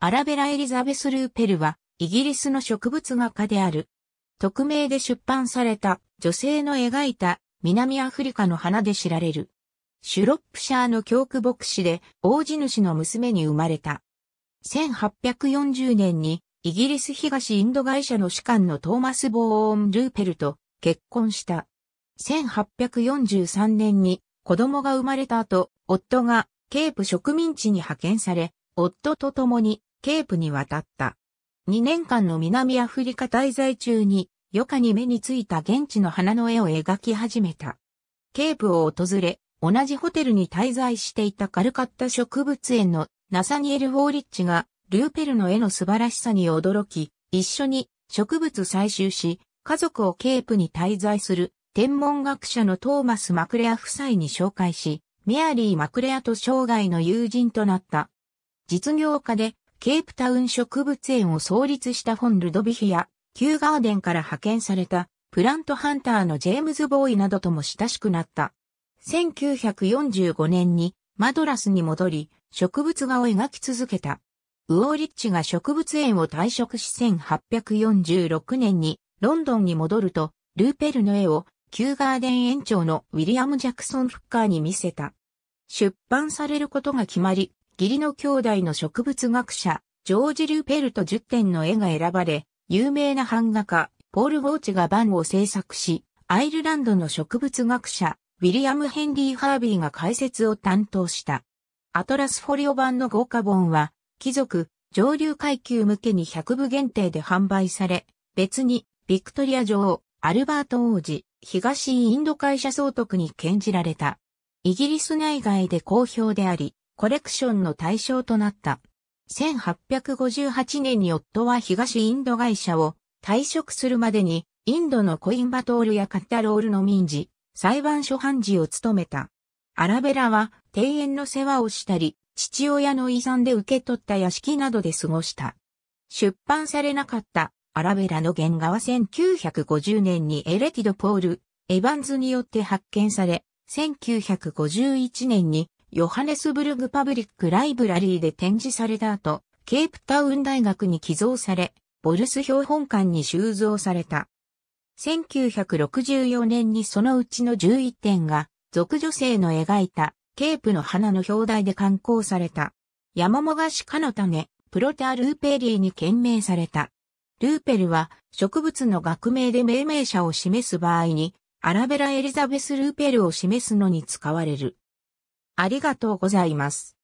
アラベラ・エリザベス・ルーペルは、イギリスの植物画家である。匿名で出版された女性の描いた南アフリカの花で知られる。シュロップシャーの教区牧師で王子主の娘に生まれた。1840年にイギリス東インド会社の士官のトーマス・ボーン・ルーペルと結婚した。1843年に子供が生まれた後、夫がケープ植民地に派遣され、夫と共にケープに渡った。2年間の南アフリカ滞在中に、余暇に目についた現地の花の絵を描き始めた。ケープを訪れ、同じホテルに滞在していたカルカッタ植物園のナサニエル・ウォーリッチが、ルーペルの絵の素晴らしさに驚き、一緒に植物採集し、家族をケープに滞在する天文学者のトーマス・マクレア夫妻に紹介し、メアリー・マクレアと生涯の友人となった。実業家でケープタウン植物園を創立したフォン・ルドビヒや、キューガーデンから派遣されたプラントハンターのジェームズ・ボーイなどとも親しくなった。1945年にマドラスに戻り、植物画を描き続けた。ウォーリッチが植物園を退職し1846年にロンドンに戻ると、ルーペルの絵をキューガーデン園長のウィリアム・ジャクソン・フッカーに見せた。出版されることが決まり、義理の兄弟の植物学者、ジョージ・ルーペルト10点の絵が選ばれ、有名な版画家、ポール・ゴーチが版を制作し、アイルランドの植物学者、ウィリアム・ヘンリー・ハービーが解説を担当した。アトラスフォリオ版の豪華本は、貴族、上流階級向けに100部限定で販売され、別に、ビクトリア女王、アルバート王子、東インド会社総督に献じられた。イギリス内外で好評であり、コレクションの対象となった。1858年に夫は東インド会社を退職するまでに、インドのコインバトールやカッタロールの民事、裁判所判事を務めた。アラベラは庭園の世話をしたり、父親の遺産で受け取った屋敷などで過ごした。出版されなかったアラベラの原画は1950年にエレティド・ポール・エヴァンズによって発見され、1951年にヨハネスブルグパブリックライブラリーで展示された後、ケープタウン大学に寄贈され、ボルス標本館に収蔵された。1964年にそのうちの11点が、俗女性の描いたケープの花の表題で刊行された。山もがしかの種、プロタルーペリーに献名された。ルーペルは植物の学名で命名者を示す場合に、アラベラエリザベス・ルーペルを示すのに使われる。ありがとうございます。